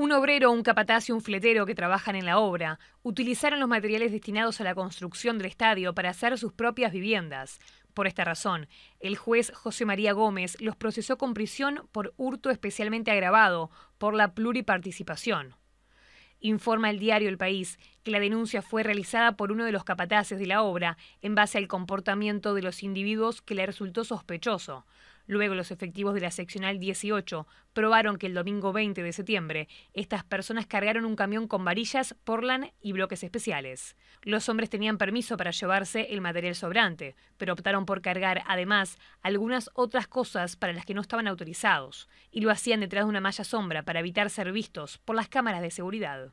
Un obrero, un capataz y un fletero que trabajan en la obra utilizaron los materiales destinados a la construcción del estadio para hacer sus propias viviendas. Por esta razón, el juez José María Gómez los procesó con prisión por hurto especialmente agravado por la pluriparticipación. Informa el diario El País que la denuncia fue realizada por uno de los capataces de la obra en base al comportamiento de los individuos que le resultó sospechoso, Luego los efectivos de la seccional 18 probaron que el domingo 20 de septiembre estas personas cargaron un camión con varillas, porlan y bloques especiales. Los hombres tenían permiso para llevarse el material sobrante, pero optaron por cargar además algunas otras cosas para las que no estaban autorizados, y lo hacían detrás de una malla sombra para evitar ser vistos por las cámaras de seguridad.